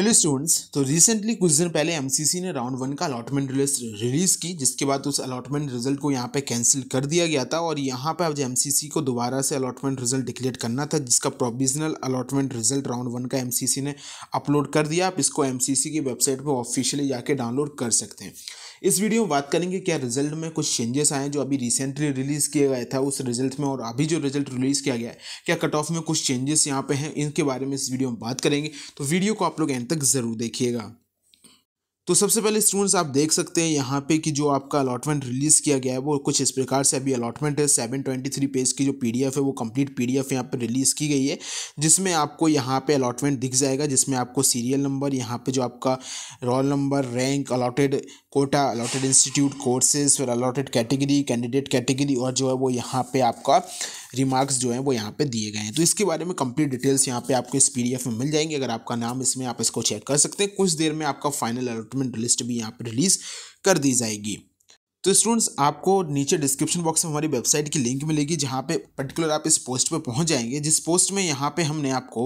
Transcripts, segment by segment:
hello students तो recently कुछ दिन पहले एमसीसी ने राउंड वन का अलॉटमेंट लिस्ट रिलीज़ की जिसके बाद उस अलॉटमेंट रिजल्ट को यहाँ पे कैंसिल कर दिया गया था और यहाँ पे अब एमसीसी को दोबारा से अलॉटमेंट रिजल्ट डिक्लेयर करना था जिसका provisional allotment result round one का एमसीसी ने अपलोड कर दिया आप इसको एम की वेबसाइट पर ऑफिशियली जाके डाउनलोड कर सकते हैं इस वीडियो में बात करेंगे क्या रिजल्ट में कुछ चेंजेस आए जो अभी रिसेंटली रिलीज़ किया गया था उस रिजल्ट में और अभी जो रिजल्ट रिलीज़ किया गया है क्या कट ऑफ में कुछ चेंजेस यहाँ पे हैं इनके बारे में इस वीडियो में बात करेंगे तो वीडियो को आप लोग एंड तक ज़रूर देखिएगा तो सबसे पहले स्टूडेंट्स आप देख सकते हैं यहाँ पे कि जो आपका अलॉटमेंट रिलीज़ किया गया है वो कुछ इस प्रकार से अभी अलॉटमेंट है सेवन ट्वेंटी थ्री पेज की जो पीडीएफ है वो कंप्लीट पीडीएफ यहाँ पे रिलीज़ की गई है जिसमें आपको यहाँ पे अलॉटमेंट दिख जाएगा जिसमें आपको सीरियल नंबर यहाँ पर जो आपका roll number rank allotted quota allotted institute courses फिर अलॉटेड कैटेगरी कैंडिडेट कैटेगरी और जो है वो यहाँ पर आपका रिमार्क्स जो है वो यहाँ पे दिए गए हैं तो इसके बारे में कंप्लीट डिटेल्स यहाँ पे आपको इस पीडीएफ में मिल जाएंगे अगर आपका नाम इसमें आप इसको चेक कर सकते हैं कुछ देर में आपका फाइनल अलॉटमेंट डिपार्टमेंट लिस्ट भी यहाँ पर रिलीज़ कर दी जाएगी तो स्टूडेंट्स आपको नीचे डिस्क्रिप्शन बॉक्स में हमारी वेबसाइट की लिंक मिलेगी जहाँ पे पर्टिकुलर आप इस पोस्ट पे पहुँच जाएंगे जिस पोस्ट में यहाँ पे हमने आपको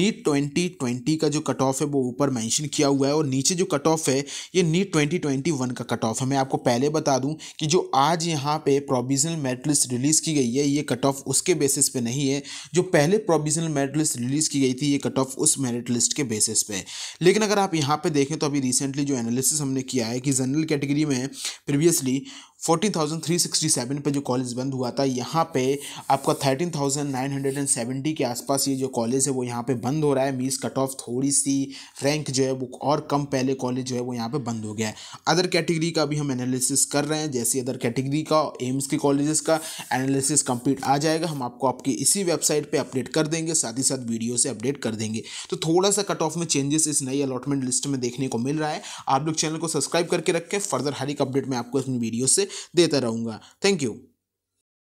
नीट ट्वेंटी ट्वेंटी का जो कट ऑफ है वो ऊपर मेंशन किया हुआ है और नीचे जो कट ऑफ है ये नीट ट्वेंटी ट्वेंटी वन का कट ऑफ है मैं आपको पहले बता दूँ कि जो आज यहाँ पर प्रोविजनल मेरिट लिस्ट रिलीज़ की गई है ये कट ऑफ उसके बेसिस पे नहीं है जो पहले प्रोविजनल मेरिट लिस्ट रिलीज़ की गई थी ये कट ऑफ उस मेरिट लिस्ट के बेसिस पे लेकिन अगर आप यहाँ पर देखें तो अभी रिसेंटली जो एनालिसिस हमने किया है कि जनरल कैटेगरी में previously the fourteen thousand three sixty seven पर जो कॉलेज बंद हुआ था यहाँ पे आपका thirteen thousand nine hundred and seventy के आसपास ये जो कॉलेज है वो यहाँ पे बंद हो रहा है मीस कट ऑफ थोड़ी सी रैंक जो है वो और कम पहले कॉलेज जो है वो यहाँ पे बंद हो गया है अदर कैटेगरी का भी हम एनालिसिस कर रहे हैं जैसे अदर कैटेगरी का एम्स के कॉलेजेस का एनालिसिस कम्प्लीट आ जाएगा हम आपको आपकी इसी वेबसाइट पर अपडेट कर देंगे साथ ही साथ वीडियो से अपडेट कर देंगे तो थोड़ा सा कट ऑफ में चेंजेस इस नई अलॉटमेंट लिस्ट में देखने को मिल रहा है आप लोग चैनल को सब्सक्राइब करके रखें फर्दर हर एक अपडेट में आपको अपनी वीडियो से देता रहूँगा थैंक यू